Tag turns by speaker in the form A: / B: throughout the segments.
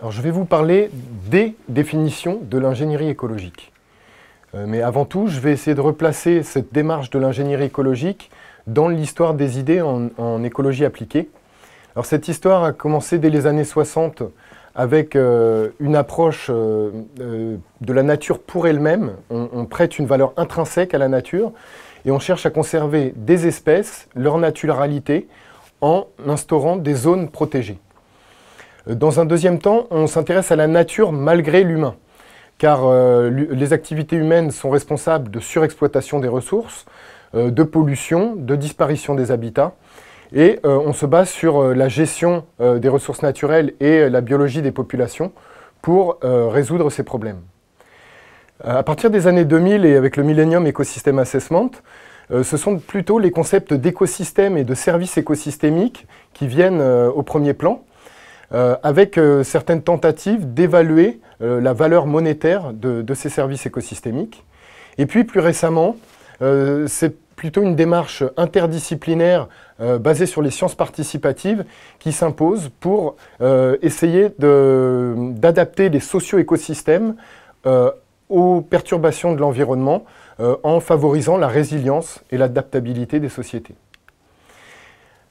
A: Alors je vais vous parler des définitions de l'ingénierie écologique. Euh, mais avant tout, je vais essayer de replacer cette démarche de l'ingénierie écologique dans l'histoire des idées en, écologie appliquée. Alors cette histoire a commencé dès les années 60 avec euh, une approche euh, de la nature pour elle-même. on prête une valeur intrinsèque à la nature et on cherche à conserver des espèces, leur naturalité, en instaurant des zones protégées. Dans un deuxième temps, on s'intéresse à la nature malgré l'humain, car euh, les activités humaines sont responsables de surexploitation des ressources, euh, de pollution, de disparition des habitats, et euh, on se base sur la gestion des ressources naturelles et la biologie des populations pour résoudre ces problèmes. À partir des années 2000 et avec le Millennium Ecosystem Assessment, ce sont plutôt les concepts d'écosystème et de services écosystémiques qui viennent au premier plan, euh, avec euh, certaines tentatives d'évaluer euh, la valeur monétaire de, ces services écosystémiques. Et puis plus récemment, c'est plutôt une démarche interdisciplinaire basée sur les sciences participatives qui s'impose pour essayer d'adapter les socio-écosystèmes aux perturbations de l'environnement en favorisant la résilience et l'adaptabilité des sociétés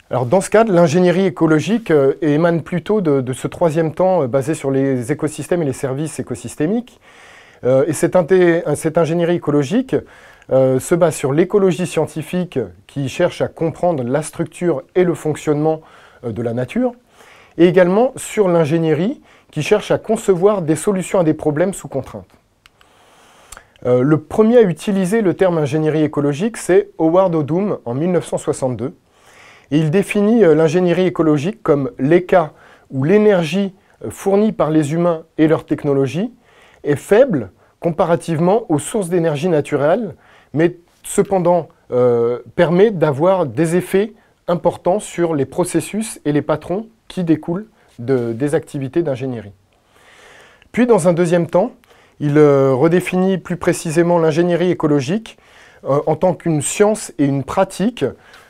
A: dans ce cadre, l'ingénierie écologique euh, émane plutôt de, ce troisième temps euh, basé sur les écosystèmes et les services écosystémiques. Euh, et cette, cette, ingénierie écologique se base sur l'écologie scientifique qui cherche à comprendre la structure et le fonctionnement de la nature, et également sur l'ingénierie qui cherche à concevoir des solutions à des problèmes sous contrainte. le premier à utiliser le terme ingénierie écologique, c'est Howard O'Doom en 1962 il définit euh, l'ingénierie écologique comme les cas où l'énergie euh, fournie par les humains et leurs technologies est faible comparativement aux sources d'énergie naturelles, mais cependant euh, permet d'avoir des effets importants sur les processus et les patrons qui découlent des activités d'ingénierie. Puis dans un deuxième temps, il redéfinit plus précisément l'ingénierie écologique euh, en tant qu'une science et une pratique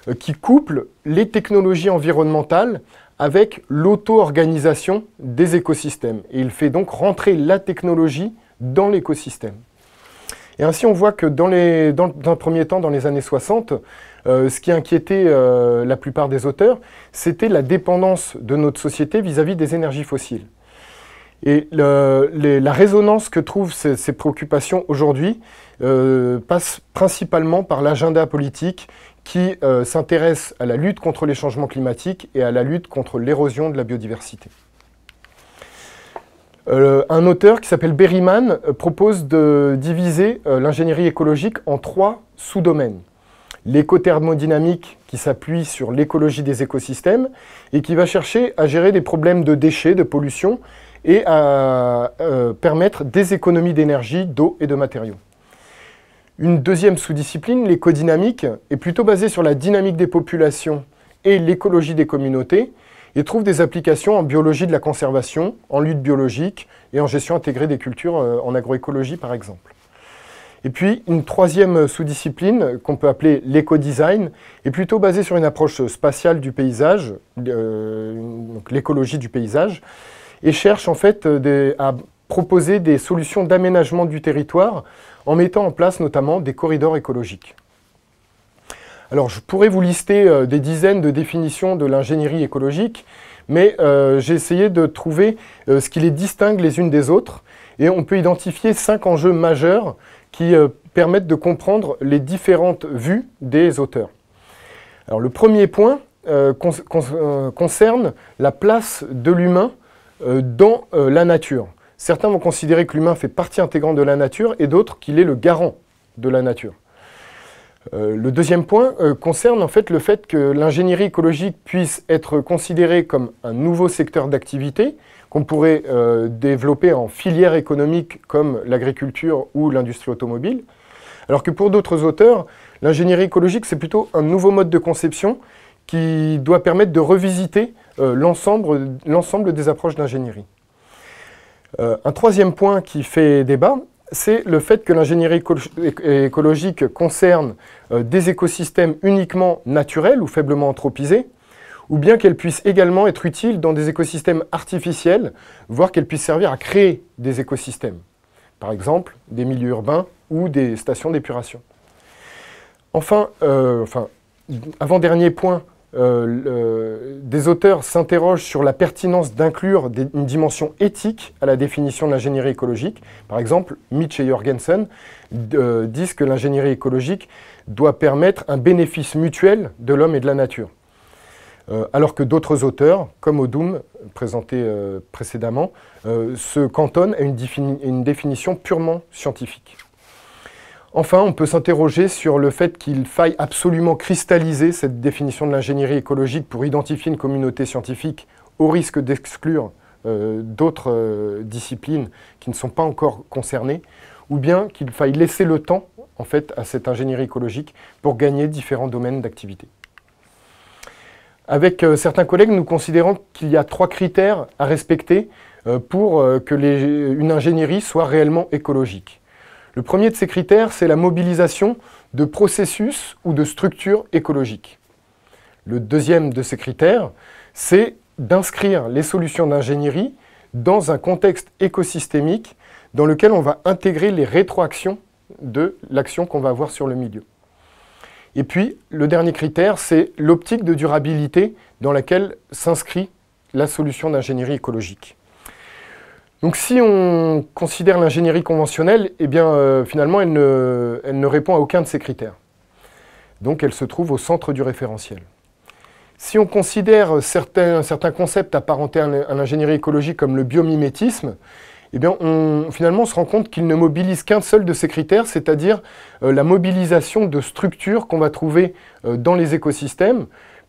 A: euh, qui couple les technologies environnementales avec l'auto-organisation des écosystèmes. Et il fait donc rentrer la technologie dans l'écosystème. Et ainsi, on voit que dans, les, un premier temps, dans les années 60, euh, ce qui inquiétait la plupart des auteurs, c'était la dépendance de notre société vis à -vis des énergies fossiles. Et la résonance que trouvent ces, préoccupations aujourd'hui euh, passe principalement par l'agenda politique qui euh, s'intéresse à la lutte contre les changements climatiques et à la lutte contre l'érosion de la biodiversité. Euh, un auteur qui s'appelle Berryman propose de diviser l'ingénierie écologique en trois sous-domaines l'écothermodynamique qui s'appuie sur l'écologie des écosystèmes et qui va chercher à gérer des problèmes de déchets, de pollution, et à euh, permettre des économies d'énergie, d'eau et de matériaux. Une deuxième sous-discipline, l'écodynamique, est plutôt basée sur la dynamique des populations et l'écologie des communautés et trouve des applications en biologie de la conservation, en lutte biologique et en gestion intégrée des cultures euh, en agroécologie par exemple. Et puis, une troisième sous-discipline, qu'on peut appeler l'éco-design, est plutôt basée sur une approche spatiale du paysage, euh, donc l'écologie du paysage, et cherche en fait euh, à proposer des solutions d'aménagement du territoire en mettant en place notamment des corridors écologiques. Alors je pourrais vous lister euh, des dizaines de définitions de l'ingénierie écologique, mais euh, j'ai essayé de trouver ce qui les distingue les unes des autres, et on peut identifier cinq enjeux majeurs qui permettent de comprendre les différentes vues des auteurs. Alors le premier point concerne la place de l'humain euh, dans euh, la nature. Certains vont considérer que l'humain fait partie intégrante de la nature et d'autres qu'il est le garant de la nature. Euh, le deuxième point concerne en fait le fait que l'ingénierie écologique puisse être considérée comme un nouveau secteur d'activité qu'on pourrait développer en filière économique comme l'agriculture ou l'industrie automobile, alors que pour d'autres auteurs, l'ingénierie écologique c'est plutôt un nouveau mode de conception qui doit permettre de revisiter euh, l'ensemble des approches d'ingénierie. Euh, un troisième point qui fait débat, c'est le fait que l'ingénierie écologique concerne euh, des écosystèmes uniquement naturels ou faiblement anthropisés, ou bien qu'elle puisse également être utile dans des écosystèmes artificiels, voire qu'elle puisse servir à créer des écosystèmes, par exemple des milieux urbains ou des stations d'épuration. Enfin, enfin avant-dernier point euh, des auteurs s'interrogent sur la pertinence d'inclure une dimension éthique à la définition de l'ingénierie écologique. Par exemple, Mitch et Jorgensen euh, disent que l'ingénierie écologique doit permettre un bénéfice mutuel de l'homme et de la nature. Euh, alors que d'autres auteurs, comme Odum, présenté précédemment, se cantonnent à une définition purement scientifique. Enfin, on peut s'interroger sur le fait qu'il faille absolument cristalliser cette définition de l'ingénierie écologique pour identifier une communauté scientifique au risque d'exclure euh, d'autres euh, disciplines qui ne sont pas encore concernées, ou bien qu'il faille laisser le temps en fait, à cette ingénierie écologique pour gagner différents domaines d'activité. Avec euh, certains collègues, nous considérons qu'il y a trois critères à respecter pour que une ingénierie soit réellement écologique. Le premier de ces critères, c'est la mobilisation de processus ou de structures écologiques. Le deuxième de ces critères, c'est d'inscrire les solutions d'ingénierie dans un contexte écosystémique dans lequel on va intégrer les rétroactions de l'action qu'on va avoir sur le milieu. Et puis, le dernier critère, c'est l'optique de durabilité dans laquelle s'inscrit la solution d'ingénierie écologique. Donc si on considère l'ingénierie conventionnelle, eh bien euh, finalement elle ne, répond à aucun de ces critères. Donc elle se trouve au centre du référentiel. Si on considère certains, concepts apparentés à l'ingénierie écologique comme le biomimétisme, eh on, finalement on se rend compte qu'il ne mobilise qu'un seul de ces critères, c'est-à-dire euh, la mobilisation de structures qu'on va trouver euh, dans les écosystèmes,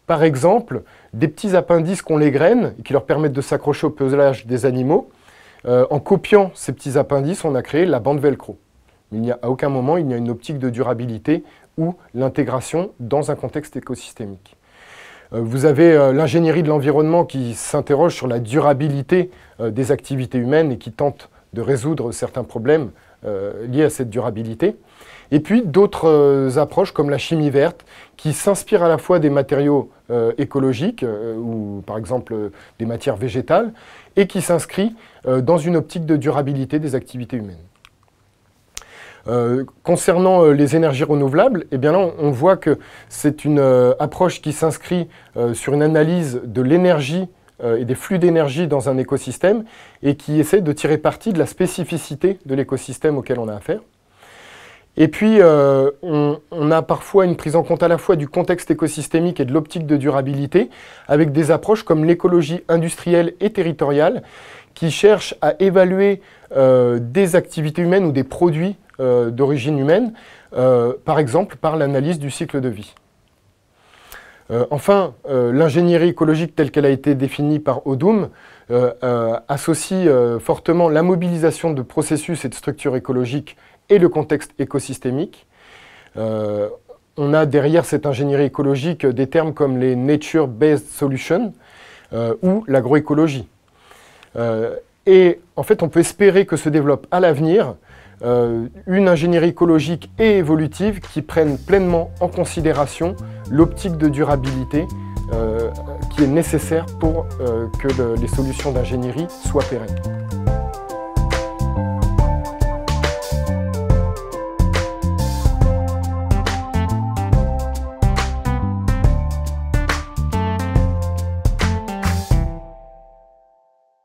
A: par exemple des petits appendices qu'on les graine et qui leur permettent de s'accrocher au pelage des animaux, euh, en copiant ces petits appendices, on a créé la bande Velcro. Il n'y a à aucun moment, il n'y a une optique de durabilité ou l'intégration dans un contexte écosystémique. Euh, vous avez euh, l'ingénierie de l'environnement qui s'interroge sur la durabilité des activités humaines et qui tente de résoudre certains problèmes liés à cette durabilité. Et puis d'autres euh, approches comme la chimie verte, qui s'inspire à la fois des matériaux euh, écologiques, euh, ou par exemple des matières végétales, et qui s'inscrit dans une optique de durabilité des activités humaines. concernant les énergies renouvelables, eh bien on voit que c'est une approche qui s'inscrit sur une analyse de l'énergie et des flux d'énergie dans un écosystème et qui essaie de tirer parti de la spécificité de l'écosystème auquel on a affaire. Et puis, euh, on, a parfois une prise en compte à la fois du contexte écosystémique et de l'optique de durabilité, avec des approches comme l'écologie industrielle et territoriale, qui cherchent à évaluer euh, des activités humaines ou des produits euh, d'origine humaine, par exemple par l'analyse du cycle de vie. enfin, l'ingénierie écologique telle qu'elle a été définie par Odum associe fortement la mobilisation de processus et de structures écologiques et le contexte écosystémique. Euh, on a derrière cette ingénierie écologique des termes comme les nature-based solutions euh, ou l'agroécologie. Euh, et en fait, on peut espérer que se développe à l'avenir une ingénierie écologique et évolutive qui prenne pleinement en considération l'optique de durabilité qui est nécessaire pour que les solutions d'ingénierie soient pérennes.